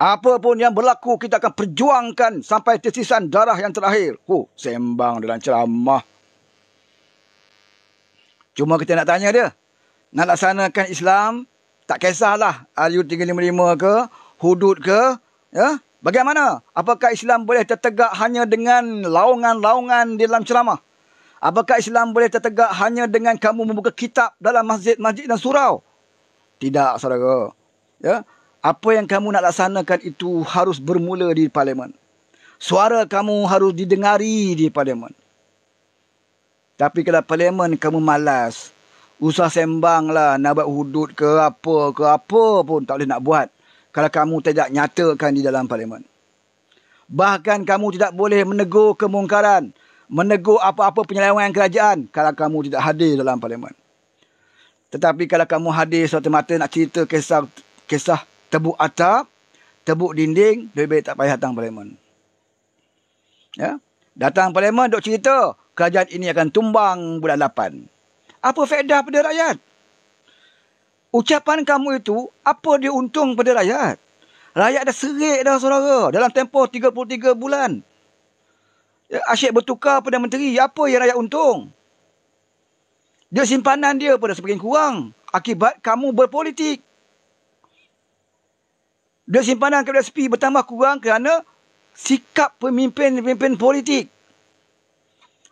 Apa pun yang berlaku, kita akan perjuangkan sampai tesisan darah yang terakhir. Hu, oh, sembang dalam ceramah. Cuma kita nak tanya dia. Nak laksanakan Islam, tak kisahlah RU355 ke, hudud ke, ya? Bagaimana? Apakah Islam boleh tertegak hanya dengan laungan-laungan di dalam ceramah? Apakah Islam boleh tertegak hanya dengan kamu membuka kitab dalam masjid-masjid dan surau? Tidak, saudara. Ya? apa yang kamu nak laksanakan itu harus bermula di parlimen. Suara kamu harus didengari di parlimen. Tapi kalau parlimen kamu malas, usah sembanglah nak buat hudud ke apa ke apa pun tak boleh nak buat kalau kamu tidak nyatakan di dalam parlimen. Bahkan kamu tidak boleh menegur kemungkaran, menegur apa-apa penyelewengan kerajaan kalau kamu tidak hadir dalam parlimen. Tetapi kalau kamu hadir suatu mata nak cerita kisah kisah tebuk atap, tebuk dinding, lebih baik tak payah datang parlimen. Ya? Datang parlimen, dok cerita, kerajaan ini akan tumbang bulan lapan. Apa faedah pada rakyat? Ucapan kamu itu, apa dia untung pada rakyat? Rakyat dah serik dah saudara dalam tempoh 33 bulan. Ya, asyik bertukar pada menteri, apa yang rakyat untung? Dia simpanan dia pada semakin kurang akibat kamu berpolitik. Dia simpanan kepada SP bertambah kurang kerana sikap pemimpin-pemimpin politik.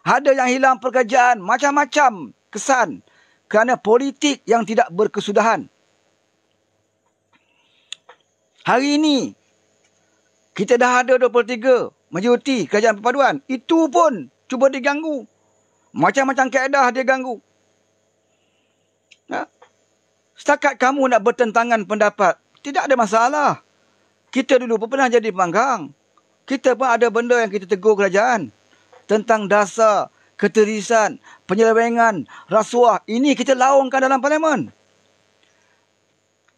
Ada yang hilang pekerjaan, macam-macam kesan kerana politik yang tidak berkesudahan. Hari ini, kita dah ada 23 majoriti kerajaan perpaduan. Itu pun cuba diganggu. Macam-macam keadaan dia ganggu. Ha? Setakat kamu nak bertentangan pendapat, tidak ada masalah. Kita dulu pun pernah jadi panggang. Kita pun ada benda yang kita tegur kerajaan. Tentang dasar, keterisan, penyelewengan, rasuah. Ini kita laungkan dalam parlimen.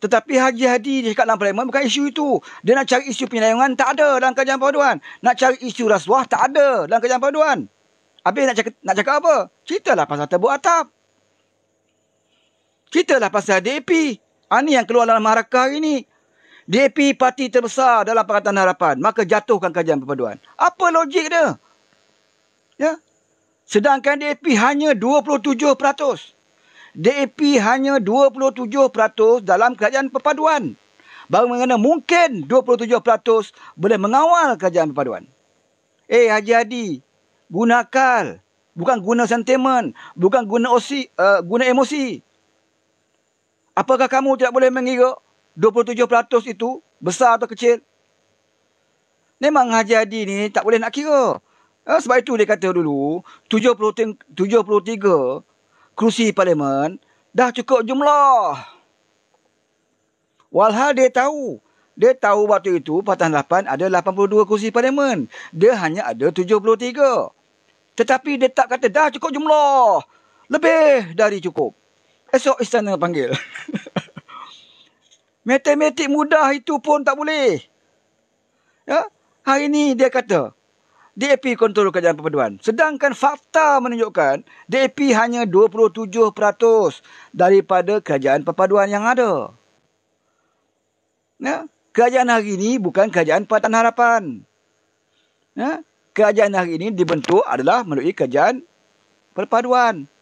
Tetapi Haji Hadi di dalam parlimen bukan isu itu. Dia nak cari isu penyelewengan tak ada dalam kerajaan perpaduan. Nak cari isu rasuah tak ada dalam kerajaan perpaduan. Habis nak cakap, nak cakap apa? Ceritalah pasal tabut atap. Ceritalah pasal DAP. Ini ah, yang keluar dalam harakah hari ini. DAP parti terbesar dalam Pakatan Harapan. Maka jatuhkan kajian perpaduan. Apa logik dia? Ya? Sedangkan DAP hanya 27%. DAP hanya 27% dalam kerajaan perpaduan. Baru mengenai mungkin 27% boleh mengawal kerajaan perpaduan. Eh Haji Hadi, guna akal. Bukan guna sentimen. Bukan guna, osi, uh, guna emosi. Apakah kamu tidak boleh mengira 27% itu besar atau kecil? Memang Haji Hadi ni tak boleh nak kira. Ha, sebab itu dia kata dulu, 73, 73 kerusi parlimen dah cukup jumlah. Walhal dia tahu. Dia tahu waktu itu Patan 8 ada 82 kerusi parlimen. Dia hanya ada 73. Tetapi dia tak kata dah cukup jumlah. Lebih dari cukup. Esok istana panggil. Matematik mudah itu pun tak boleh. Ya? Hari ini dia kata, DAP kontrol kerajaan perpaduan. Sedangkan fakta menunjukkan, DAP hanya 27% daripada kerajaan perpaduan yang ada. Ya? Kerajaan hari ini bukan kerajaan Pertahanan Harapan. Ya? Kerajaan hari ini dibentuk adalah melalui kerajaan perpaduan.